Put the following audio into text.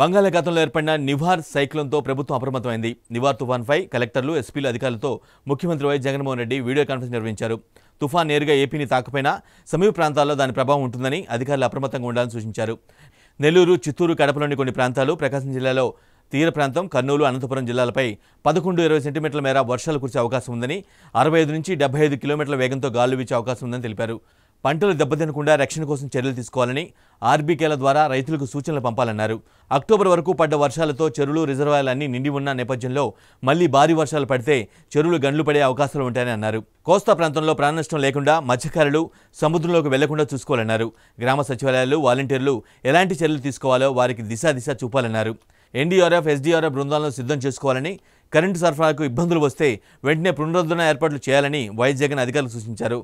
బంగాళాఖాతంలో ఏర్పడిన నివార్ సైక్లోన్తో ప్రభుత్వం అప్రమత్తమైంది నివార్ తుఫాన్పై కలెక్టర్లు ఎస్పీలు అధికారులతో ముఖ్యమంత్రి Y Jaganmohan Reddy video conference నిర్వహించారు తుఫాన్ నేరుగా ఏపీని తాకపోయినా సమీప ప్రాంతాల్లో దాని ప్రభావం ఉంటుందని అధికారులు అప్రమత్తంగా ఉండాలని సూచించారు నెల్లూరు చిత్తూరు కడపలోని కొన్ని ప్రాంతాలు ప్రకాశం జిల్లాలో తీర ప్రాంతం కర్నూలు అనంతపురం జిల్లాలపై పదకొండు ఇరవై సెంటీమీటర్ల మేర వర్షాలు కురిసే అవకాశం ఉందని అరవై ఐదు నుంచి డెబ్బై ఐదు కిలోమీటర్ల వేగంతో గాలు వీచే అవకాశం ఉందని తెలిపారు పంటలు దెబ్బతినకుండా రక్షణ కోసం చర్యలు తీసుకోవాలని ఆర్బీకేల ద్వారా రైతులకు సూచనలు పంపాలన్నారు అక్టోబర్ వరకు పడ్డ వర్షాలతో చెరువులు రిజర్వాయర్లన్నీ నిండి ఉన్న నేపథ్యంలో మళ్లీ భారీ వర్షాలు పడితే చెరువులు గండ్లు పడే అవకాశాలు ఉంటాయని అన్నారు కోస్తా ప్రాంతంలో ప్రాణ నష్టం లేకుండా మత్స్యకారులు సముద్రంలోకి వెళ్లకుండా చూసుకోవాలన్నారు గ్రామ సచివాలయాలు వాలంటీర్లు ఎలాంటి చర్యలు తీసుకోవాలో వారికి దిశా దిశ చూపాలన్నారు ఎన్డీఆర్ఎఫ్ ఎస్డీఆర్ఎఫ్ బృందాలను సిద్ధం చేసుకోవాలని కరెంటు సరఫరాకు ఇబ్బందులు వస్తే వెంటనే పునరుద్ధరణ ఏర్పాట్లు చేయాలని వైద్య జగన్ అధికారులు సూచించారు